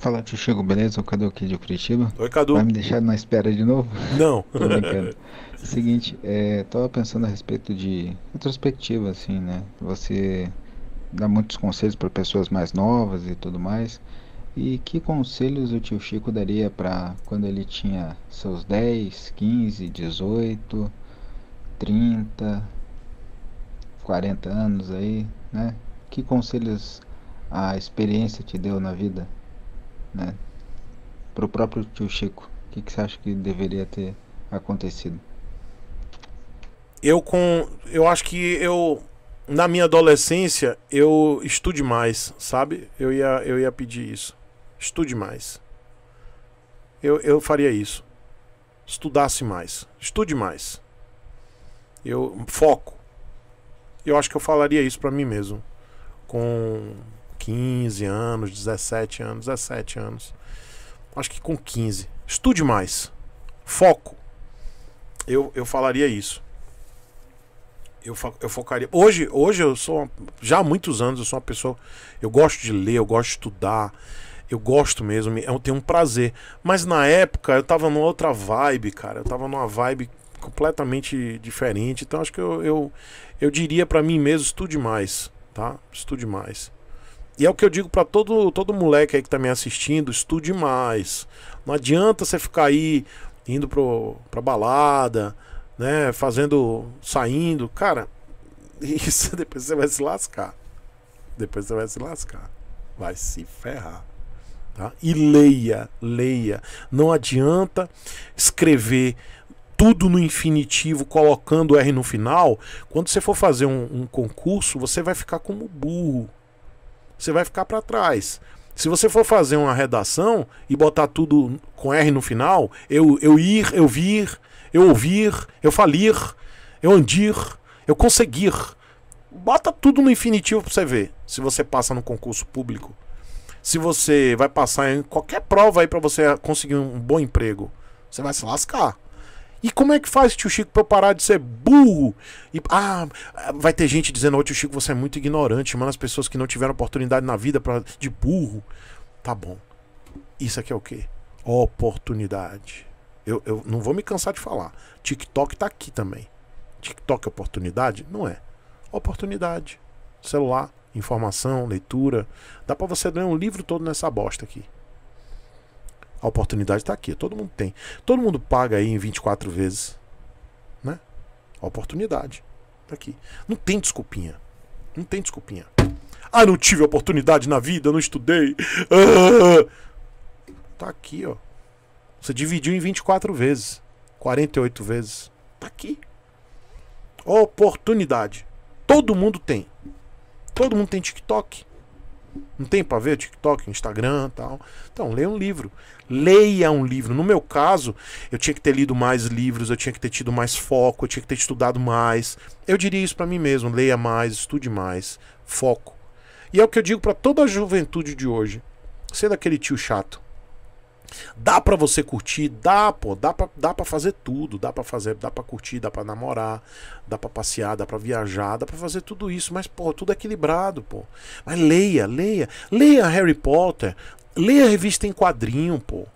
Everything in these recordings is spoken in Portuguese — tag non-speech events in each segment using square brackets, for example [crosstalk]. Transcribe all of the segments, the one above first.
Fala, tio Chico, beleza? O Cadu aqui de Curitiba. Oi, Cadu. Vai me deixar na espera de novo? Não. [laughs] Tô brincando. [laughs] Seguinte, é, tava pensando a respeito de retrospectiva, assim, né? Você dá muitos conselhos para pessoas mais novas e tudo mais. E que conselhos o tio Chico daria para quando ele tinha seus 10, 15, 18, 30, 40 anos aí, né? Que conselhos a experiência te deu na vida? né? Para o próprio tio Chico, o que, que você acha que deveria ter acontecido? Eu com, eu acho que eu na minha adolescência eu estude mais, sabe? Eu ia, eu ia pedir isso. Estude mais. Eu, eu faria isso. Estudasse mais. Estude mais. Eu foco. Eu acho que eu falaria isso para mim mesmo. Com 15 anos, 17 anos, 17 anos. Acho que com 15. Estude mais. Foco. Eu, eu falaria isso. Eu, eu focaria. Hoje, hoje eu sou. Uma, já há muitos anos eu sou uma pessoa. Eu gosto de ler, eu gosto de estudar. Eu gosto mesmo, eu é tenho um prazer. Mas na época eu tava numa outra vibe, cara. Eu tava numa vibe completamente diferente. Então acho que eu, eu, eu diria para mim mesmo: estude mais, tá? Estude mais. E é o que eu digo para todo, todo moleque aí que tá me assistindo: estude mais. Não adianta você ficar aí indo pro, pra balada, né? Fazendo. saindo. Cara, [laughs] isso depois você vai se lascar. Depois você vai se lascar. Vai se ferrar. Tá? E leia, leia. Não adianta escrever tudo no infinitivo, colocando R no final. Quando você for fazer um, um concurso, você vai ficar como burro você vai ficar para trás. Se você for fazer uma redação e botar tudo com R no final, eu, eu ir, eu vir, eu ouvir, eu falir, eu andir, eu conseguir. Bota tudo no infinitivo para você ver. Se você passa no concurso público, se você vai passar em qualquer prova aí para você conseguir um bom emprego, você vai se lascar. E como é que faz, tio Chico, pra eu parar de ser burro? E, ah, vai ter gente dizendo, ô tio Chico, você é muito ignorante, mano, as pessoas que não tiveram oportunidade na vida pra, de burro. Tá bom. Isso aqui é o quê? Oportunidade. Eu, eu não vou me cansar de falar. TikTok tá aqui também. TikTok é oportunidade? Não é. Oportunidade. Celular, informação, leitura. Dá para você ler um livro todo nessa bosta aqui. A oportunidade está aqui, todo mundo tem. Todo mundo paga aí em 24 vezes. Né? A oportunidade está aqui. Não tem desculpinha. Não tem desculpinha. Ah, não tive oportunidade na vida, não estudei. Ah! Tá aqui, ó. Você dividiu em 24 vezes, 48 vezes. está aqui. Oportunidade. Todo mundo tem. Todo mundo tem TikTok. Não tem para ver TikTok, Instagram tal. Então, leia um livro. Leia um livro. No meu caso, eu tinha que ter lido mais livros, eu tinha que ter tido mais foco, eu tinha que ter estudado mais. Eu diria isso para mim mesmo: leia mais, estude mais, foco. E é o que eu digo para toda a juventude de hoje. sendo daquele tio chato Dá para você curtir, dá, pô, dá pra, dá pra fazer tudo, dá para fazer, dá para curtir, dá para namorar, dá para passear, dá para viajar, dá para fazer tudo isso, mas pô, tudo equilibrado, pô. Mas leia, leia, leia Harry Potter, leia revista em quadrinho, pô.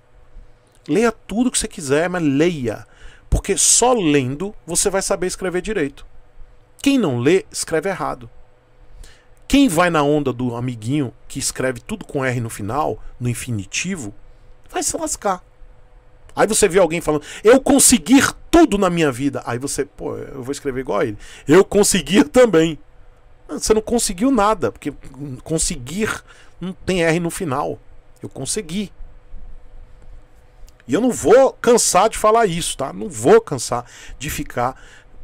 Leia tudo que você quiser, mas leia, porque só lendo você vai saber escrever direito. Quem não lê, escreve errado. Quem vai na onda do amiguinho que escreve tudo com R no final, no infinitivo, Vai se lascar. Aí você vê alguém falando, eu conseguir tudo na minha vida. Aí você, pô, eu vou escrever igual a ele. Eu conseguir também. Você não conseguiu nada, porque conseguir não tem R no final. Eu consegui. E eu não vou cansar de falar isso, tá? Não vou cansar de ficar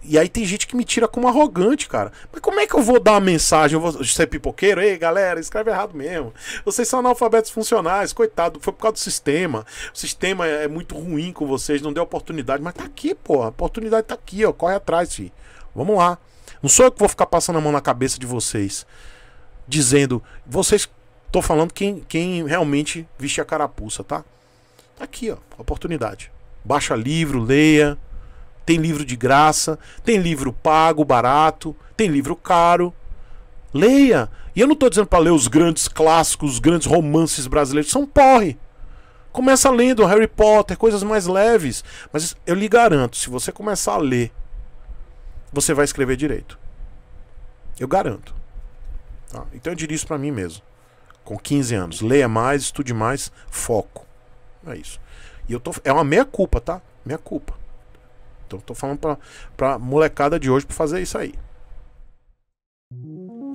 e aí tem gente que me tira como arrogante, cara. Mas como é que eu vou dar uma mensagem? Eu vou ser pipoqueiro? Ei, galera, escreve errado mesmo. Vocês são analfabetos funcionais, coitado. Foi por causa do sistema. O sistema é muito ruim com vocês, não deu oportunidade. Mas tá aqui, pô. A oportunidade tá aqui, ó. Corre atrás, fi. Vamos lá. Não sou eu que vou ficar passando a mão na cabeça de vocês. Dizendo, vocês. Tô falando quem, quem realmente veste a carapuça, tá? Tá aqui, ó. Oportunidade. Baixa livro, leia. Tem livro de graça, tem livro pago, barato, tem livro caro. Leia. E eu não estou dizendo para ler os grandes clássicos, os grandes romances brasileiros, são porre. Começa lendo Harry Potter, coisas mais leves. Mas eu lhe garanto, se você começar a ler, você vai escrever direito. Eu garanto. Tá? Então eu diria isso para mim mesmo. Com 15 anos. Leia mais, estude mais, foco. É isso. E eu tô. É uma meia culpa, tá? Meia culpa. Então tô falando pra, pra molecada de hoje pra fazer isso aí.